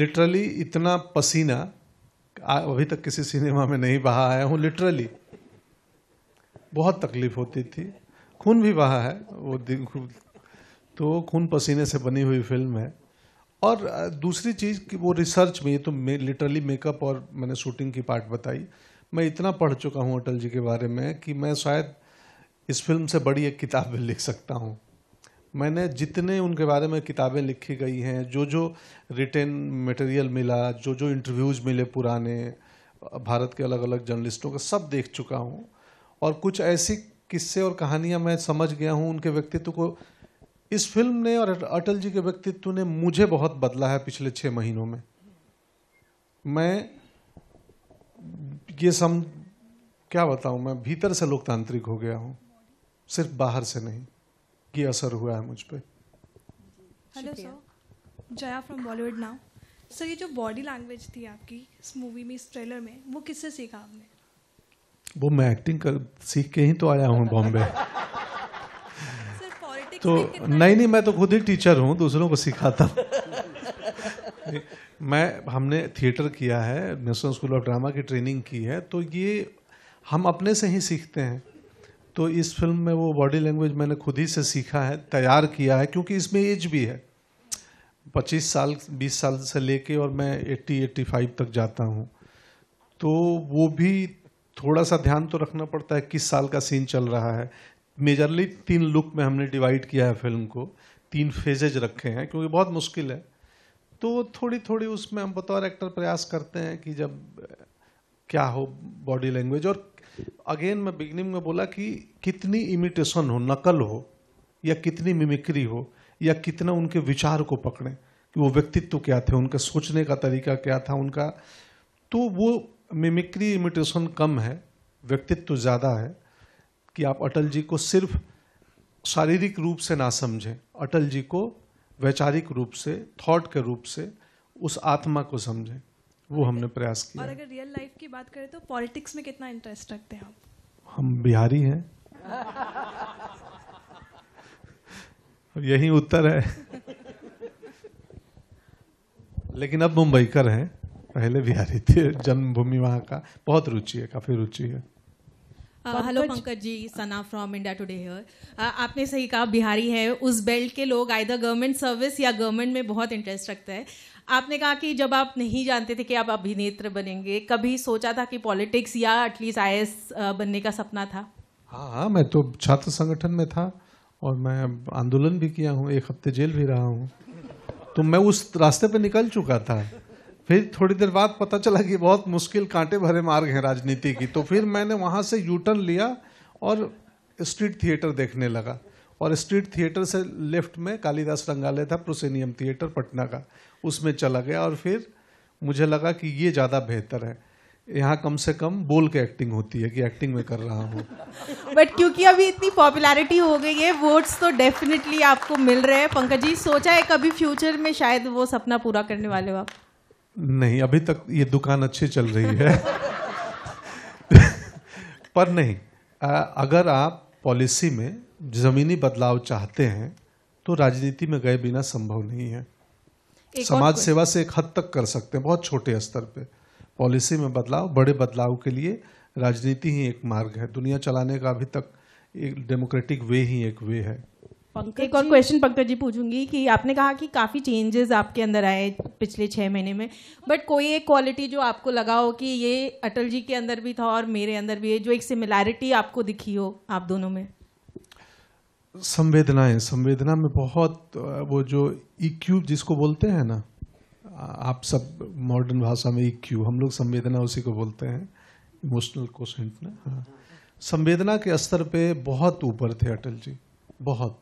literally इतना पसीना अभी तक किसी सिनेमा में नहीं बहा आया हूँ लिटरली बहुत तकलीफ होती थी खून भी बहा है वो दिन तो खून पसीने से बनी हुई फिल्म है और दूसरी चीज़ कि वो रिसर्च में ये तो मे लिटरली मेकअप और मैंने शूटिंग की पार्ट बताई मैं इतना पढ़ चुका हूँ अटल जी के बारे में कि मैं शायद इस फिल्म से बड़ी एक किताब भी लिख सकता हूँ मैंने जितने उनके बारे में किताबें लिखी गई हैं जो जो रिटेन मटेरियल मिला जो जो इंटरव्यूज़ मिले पुराने भारत के अलग अलग जर्नलिस्टों का सब देख चुका हूँ और कुछ ऐसी किस्से और कहानियाँ मैं समझ गया हूँ उनके व्यक्तित्व को इस फिल्म ने और अटल जी के व्यक्तित्व ने मुझे बहुत बदला है पिछले छः महीनों में मैं ये सम क्या बताऊँ मैं भीतर से लोकतांत्रिक हो गया हूँ सिर्फ बाहर से नहीं की असर हुआ है मुझ पर hello sir Jaya from Bollywood now sir ये जो बॉडी लैंग्वेज थी आपकी इस मूवी में इस ट्रेलर में वो किससे सीखा आपने वो मैं एक्टिंग कर सीख के ही तो आया हूँ बॉम्बे तो नहीं नहीं मैं तो खुद ही टीचर हूँ दूसरों को सिखाता मैं हमने थिएटर किया है नेशनल स्कूल ऑफ ड्रामा की ट्रेनिंग की है तो ये हम अपने से ही सीखते हैं तो इस फिल्म में वो बॉडी लैंग्वेज मैंने खुद ही से सीखा है तैयार किया है क्योंकि इसमें एज भी है 25 साल 20 साल से लेके और मैं 80 85 तक जाता हूँ तो वो भी थोड़ा सा ध्यान तो रखना पड़ता है किस साल का सीन चल रहा है मेजरली तीन लुक में हमने डिवाइड किया है फिल्म को तीन फेजेज रखे हैं क्योंकि बहुत मुश्किल है तो थोड़ी थोड़ी उसमें हम बतौर एक्टर प्रयास करते हैं कि जब क्या हो बॉडी लैंग्वेज और अगेन मैं बिगनिंग में बोला कि कितनी इमिटेशन हो नकल हो या कितनी मिमिक्री हो या कितना उनके विचार को पकड़ें कि वो व्यक्तित्व क्या थे उनका सोचने का तरीका क्या था उनका तो वो मिमिक्री इमिटेशन कम है व्यक्तित्व ज़्यादा है कि आप अटल जी को सिर्फ शारीरिक रूप से ना समझें अटल जी को वैचारिक रूप से थॉट के रूप से उस आत्मा को समझें वो हमने प्रयास किया और अगर रियल लाइफ की बात करें तो पॉलिटिक्स में कितना इंटरेस्ट रखते हैं आप हम बिहारी हैं यही उत्तर है लेकिन अब मुंबईकर हैं पहले बिहारी थे जन्मभूमि वहाँ का बहुत रुचि है काफ़ी रुचि है hello Pankaj ji Sana from India Today here आपने सही कहा बिहारी है उस बेल्ट के लोग आयदर गवर्नमेंट सर्विस या गवर्नमेंट में बहुत इंटरेस्ट रखते हैं आपने कहा कि जब आप नहीं जानते थे कि आप अभिनेत्र बनेंगे कभी सोचा था कि पॉलिटिक्स या एटलीस्ट आई uh, बनने का सपना था हाँ हाँ मैं तो छात्र संगठन में था और मैं आंदोलन भी किया हूँ एक हफ्ते जेल भी रहा हूँ तो मैं उस रास्ते पर निकल चुका था फिर थोड़ी देर बाद पता चला कि बहुत मुश्किल कांटे भरे मार्ग हैं राजनीति की तो फिर मैंने वहाँ से यूटर्न लिया और स्ट्रीट थिएटर देखने लगा और स्ट्रीट थिएटर से लेफ्ट में कालीदास रंगालय था प्रोसेनियम थिएटर पटना का उसमें चला गया और फिर मुझे लगा कि ये ज़्यादा बेहतर है यहाँ कम से कम बोल के एक्टिंग होती है कि एक्टिंग में कर रहा हूँ बट क्योंकि अभी इतनी पॉपुलैरिटी हो गई है वोट्स तो डेफिनेटली आपको मिल रहे हैं पंकज जी सोचा है कभी फ्यूचर में शायद वो सपना पूरा करने वाले हो आप नहीं अभी तक ये दुकान अच्छी चल रही है पर नहीं अगर आप पॉलिसी में ज़मीनी बदलाव चाहते हैं तो राजनीति में गए बिना संभव नहीं है समाज सेवा से एक हद तक कर सकते हैं बहुत छोटे स्तर पे पॉलिसी में बदलाव बड़े बदलाव के लिए राजनीति ही एक मार्ग है दुनिया चलाने का अभी तक एक डेमोक्रेटिक वे ही एक वे है पंकज एक और क्वेश्चन पंकज जी पूछूंगी कि आपने कहा कि काफ़ी चेंजेस आपके अंदर आए पिछले छः महीने में बट कोई एक क्वालिटी जो आपको लगा हो कि ये अटल जी के अंदर भी था और मेरे अंदर भी है जो एक सिमिलैरिटी आपको दिखी हो आप दोनों में संवेदनाएं संवेदना में बहुत वो जो इक्यू e जिसको बोलते हैं ना आप सब मॉडर्न भाषा में इक्यू e हम लोग संवेदना उसी को बोलते हैं इमोशनल क्वेश्चन हाँ संवेदना के स्तर पे बहुत ऊपर थे अटल जी बहुत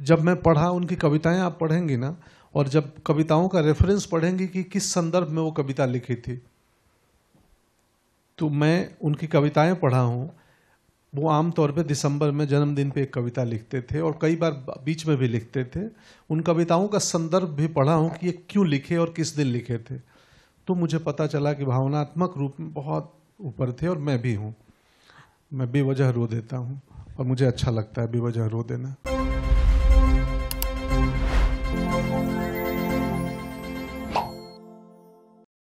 जब मैं पढ़ा उनकी कविताएं आप पढ़ेंगी ना और जब कविताओं का रेफरेंस पढ़ेंगी कि किस संदर्भ में वो कविता लिखी थी तो मैं उनकी कविताएं पढ़ा हूँ वो आमतौर पे दिसंबर में जन्मदिन पे एक कविता लिखते थे और कई बार बीच में भी लिखते थे उन कविताओं का संदर्भ भी पढ़ा हूँ कि ये क्यों लिखे और किस दिन लिखे थे तो मुझे पता चला कि भावनात्मक रूप में बहुत ऊपर थे और मैं भी हूँ मैं बेवजह रो देता हूँ और मुझे अच्छा लगता है बेवजह रो देना